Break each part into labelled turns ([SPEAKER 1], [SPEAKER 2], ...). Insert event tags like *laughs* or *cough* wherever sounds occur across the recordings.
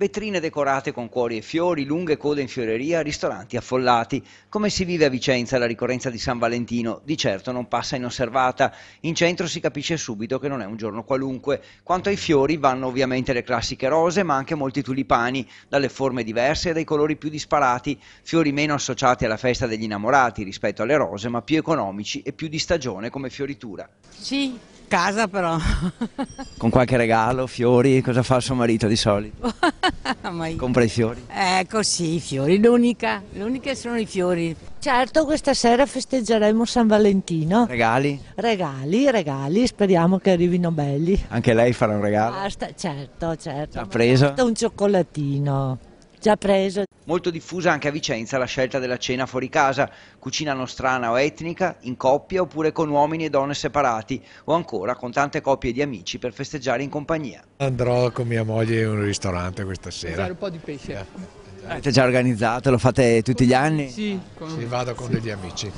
[SPEAKER 1] vetrine decorate con cuori e fiori, lunghe code in fioreria, ristoranti affollati. Come si vive a Vicenza la ricorrenza di San Valentino? Di certo non passa inosservata. In centro si capisce subito che non è un giorno qualunque. Quanto ai fiori vanno ovviamente le classiche rose, ma anche molti tulipani, dalle forme diverse e dai colori più disparati, fiori meno associati alla festa degli innamorati rispetto alle rose, ma più economici e più di stagione come fioritura. Sì, casa però. *laughs* Con qualche regalo, fiori, cosa fa il suo marito di solito? *laughs* Compra i fiori? Ecco sì, i fiori, l'unica, l'unica sono i fiori. Certo, questa sera festeggeremo San Valentino. Regali? Regali, regali, speriamo che arrivino belli. Anche lei farà un regalo? Basta, certo, certo. Ha preso? Un cioccolatino già preso. Molto diffusa anche a Vicenza la scelta della cena fuori casa, cucina nostrana o etnica, in coppia oppure con uomini e donne separati o ancora con tante coppie di amici per festeggiare in compagnia. Andrò con mia moglie in un ristorante questa sera. Fare un po' di pesce. Eh, eh, Avete già organizzato, lo fate tutti gli anni? Sì, con... sì vado con sì. degli amici.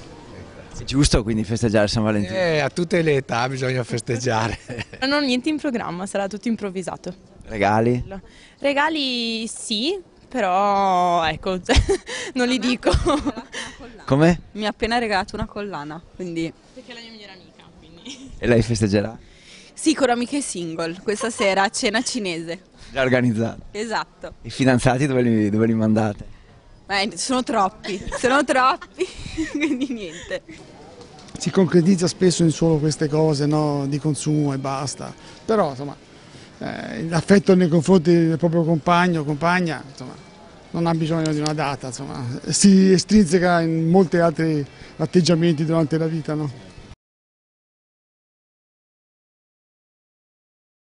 [SPEAKER 1] È giusto quindi festeggiare San Valentino? Eh, a tutte le età bisogna festeggiare. *laughs* non ho niente in programma, sarà tutto improvvisato. Regali? Regali sì, però ecco, *laughs* non li dico. Come? Mi ha appena regalato una collana, quindi... Perché è la mia migliore amica, quindi... E lei festeggerà? Sì, con amiche single, questa sera a cena cinese. Già organizzata? Esatto. I fidanzati dove li, dove li mandate? Eh, sono troppi, sono troppi, *laughs* quindi niente. Si concretizza spesso in solo queste cose, no? Di consumo e basta. Però, insomma, eh, l'affetto nei confronti del proprio compagno o compagna insomma, non ha bisogno di una data, insomma, si estrinseca in molti altri atteggiamenti durante la vita. No?